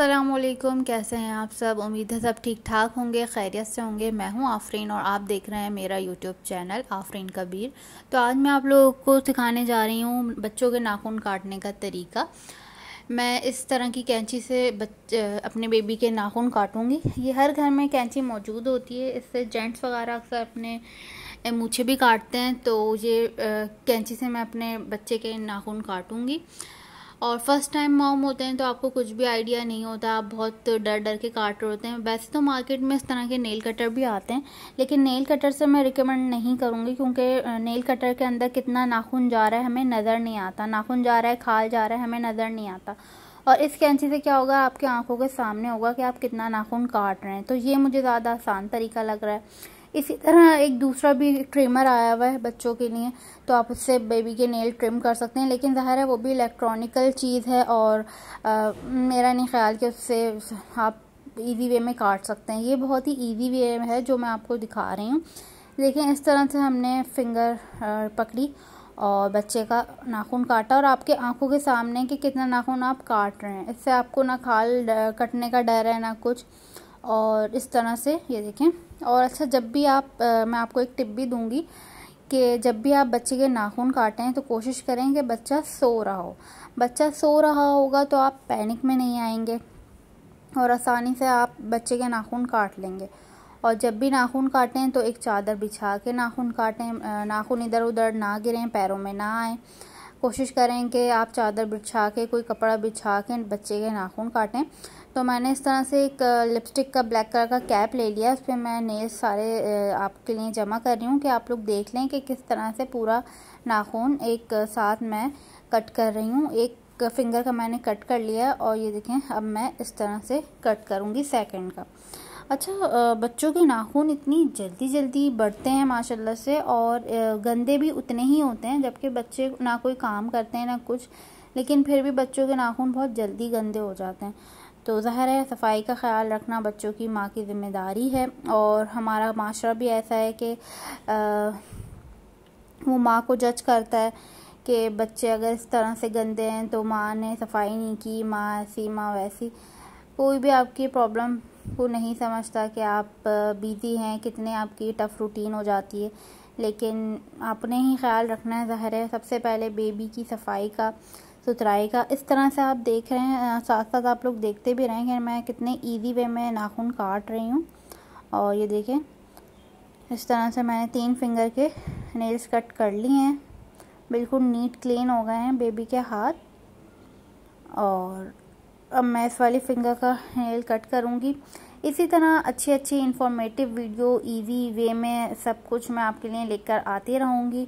असलम कैसे हैं आप सब उम्मीद है सब ठीक ठाक होंगे खैरियत से होंगे मैं हूं आफरीन और आप देख रहे हैं मेरा यूट्यूब चैनल आफरीन कबीर तो आज मैं आप लोगों को सिखाने जा रही हूं बच्चों के नाखून काटने का तरीका मैं इस तरह की कैंची से बच्चे अपने बेबी के नाखून काटूंगी ये हर घर में कैंची मौजूद होती है इससे जेंट्स वगैरह अक्सर अपने मूछे भी काटते हैं तो ये कैंची से मैं अपने बच्चे के नाखून काटूँगी और फर्स्ट टाइम मॉम होते हैं तो आपको कुछ भी आइडिया नहीं होता आप बहुत डर डर के काट रहे होते हैं वैसे तो मार्केट में इस तरह के नेल कटर भी आते हैं लेकिन नेल कटर से मैं रिकमेंड नहीं करूँगी क्योंकि नेल कटर के अंदर कितना नाखून जा रहा है हमें नज़र नहीं आता नाखून जा रहा है खाल जा रहा है हमें नज़र नहीं आता और इस कैंची से क्या होगा आपके आंखों के सामने होगा कि आप कितना नाखून काट रहे हैं तो ये मुझे ज़्यादा आसान तरीका लग रहा है इसी तरह एक दूसरा भी ट्रिमर आया हुआ है बच्चों के लिए तो आप उससे बेबी के नेल ट्रिम कर सकते हैं लेकिन ज़ाहिर है वो भी इलेक्ट्रॉनिकल चीज़ है और आ, मेरा नहीं ख्याल कि उससे आप इजी वे में काट सकते हैं ये बहुत ही इजी वे है जो मैं आपको दिखा रही हूँ देखें इस तरह से हमने फिंगर पकड़ी और बच्चे का नाखून काटा और आपके आंखों के सामने कि कितना नाखून आप काट रहे हैं इससे आपको ना खाल कटने का डर है ना कुछ और इस तरह से ये देखें और अच्छा जब भी आप आ, मैं आपको एक टिप भी दूंगी कि जब भी आप बच्चे के नाखून काटें तो कोशिश करें कि बच्चा सो रहा हो बच्चा सो रहा होगा तो आप पैनिक में नहीं आएंगे और आसानी से आप बच्चे के नाखून काट लेंगे और जब भी नाखून काटें तो एक चादर बिछा के नाखून काटें नाखून इधर उधर ना गिरें पैरों में ना आएँ कोशिश करें कि आप चादर बिछा के कोई कपड़ा बिछा के बच्चे के नाखून काटें तो मैंने इस तरह से एक लिपस्टिक का ब्लैक कलर का कैप ले लिया उस पर मैं नेल्स सारे आपके लिए जमा कर रही हूँ कि आप लोग देख लें कि किस तरह से पूरा नाखून एक साथ मैं कट कर रही हूँ एक फिंगर का मैंने कट कर लिया और ये देखें अब मैं इस तरह से कट करूँगी सेकंड का अच्छा बच्चों के नाखून इतनी जल्दी जल्दी बढ़ते हैं माशाल्लाह से और गंदे भी उतने ही होते हैं जबकि बच्चे ना कोई काम करते हैं ना कुछ लेकिन फिर भी बच्चों के नाखून बहुत जल्दी गंदे हो जाते हैं तो ज़ाहिर है सफाई का ख्याल रखना बच्चों की माँ की ज़िम्मेदारी है और हमारा माशरा भी ऐसा है कि वो माँ को जज करता है कि बच्चे अगर इस तरह से गंदे हैं तो माँ ने सफाई नहीं की माँ ऐसी माँ वैसी कोई भी आपकी प्रॉब्लम वो नहीं समझता कि आप बिज़ी हैं कितने आपकी टफ़ रूटीन हो जाती है लेकिन आपने ही ख्याल रखना है ज़ाहिर है सबसे पहले बेबी की सफाई का सुथराई का इस तरह से आप देख रहे हैं साथ साथ आप लोग देखते भी रहें कि मैं कितने ईजी वे में नाखून काट रही हूँ और ये देखें इस तरह से मैंने तीन फिंगर के नेल्स कट कर लिए हैं बिल्कुल नीट क्लीन हो गए हैं बेबी के हाथ और अब मैं इस वाली फिंगर का हेल कट करूँगी इसी तरह अच्छी अच्छी इन्फॉर्मेटिव वीडियो इजी वे में सब कुछ मैं आपके लिए लेकर आती रहूँगी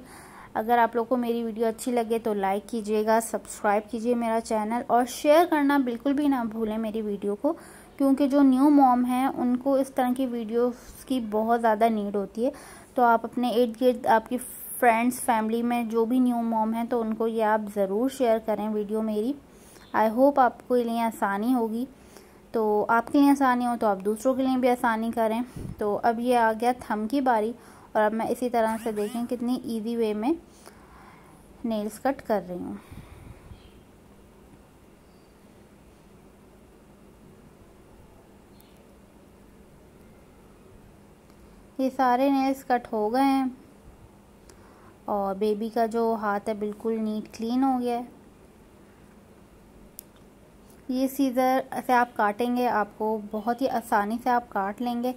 अगर आप लोग को मेरी वीडियो अच्छी लगे तो लाइक कीजिएगा सब्सक्राइब कीजिए मेरा चैनल और शेयर करना बिल्कुल भी ना भूलें मेरी वीडियो को क्योंकि जो न्यू मॉम हैं उनको इस तरह की वीडियोस की बहुत ज़्यादा नीड होती है तो आप अपने इर्द गिर्द आपकी फ्रेंड्स फैमिली में जो भी न्यू मॉम हैं तो उनको ये आप ज़रूर शेयर करें वीडियो मेरी आई होप आपको लिए आसानी होगी तो आपके लिए आसानी हो तो आप दूसरों के लिए भी आसानी करें तो अब ये आ गया थम की बारी और अब मैं इसी तरह से देखें कितनी ईजी वे में नेल्स कट कर रही हूँ ये सारे नेल्स कट हो गए हैं और बेबी का जो हाथ है बिल्कुल नीट क्लीन हो गया है ये सीज़र से आप काटेंगे आपको बहुत ही आसानी से आप काट लेंगे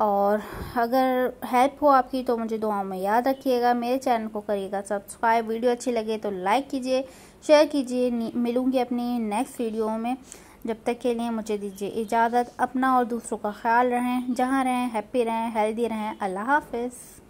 और अगर हेल्प हो आपकी तो मुझे दुआओं में याद रखिएगा मेरे चैनल को करिएगा सब्सक्राइब वीडियो अच्छी लगे तो लाइक कीजिए शेयर कीजिए मिलूँगी अपनी नेक्स्ट वीडियो में जब तक के लिए मुझे दीजिए इजाज़त अपना और दूसरों का ख्याल रहें जहाँ रहें हैप्पी रहें हेल्दी रहें अल्लाह हाफिज़